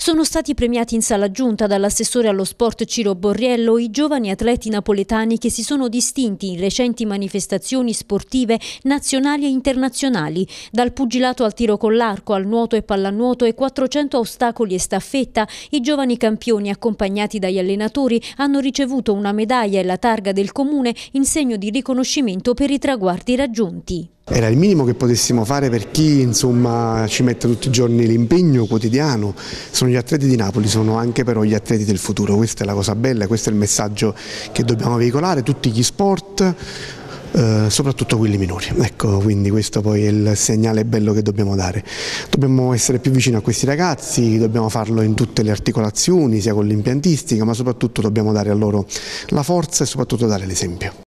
Sono stati premiati in sala giunta dall'assessore allo sport Ciro Borriello i giovani atleti napoletani che si sono distinti in recenti manifestazioni sportive nazionali e internazionali, dal pugilato al tiro con l'arco, al nuoto e pallanuoto e 400 ostacoli e staffetta, i giovani campioni accompagnati dagli allenatori hanno ricevuto una medaglia e la targa del comune in segno di riconoscimento per i traguardi raggiunti. Era il minimo che potessimo fare per chi insomma, ci mette tutti i giorni l'impegno quotidiano. Sono gli atleti di Napoli, sono anche però gli atleti del futuro. Questa è la cosa bella, questo è il messaggio che dobbiamo veicolare, tutti gli sport, eh, soprattutto quelli minori. Ecco, quindi questo poi è il segnale bello che dobbiamo dare. Dobbiamo essere più vicini a questi ragazzi, dobbiamo farlo in tutte le articolazioni, sia con l'impiantistica, ma soprattutto dobbiamo dare a loro la forza e soprattutto dare l'esempio.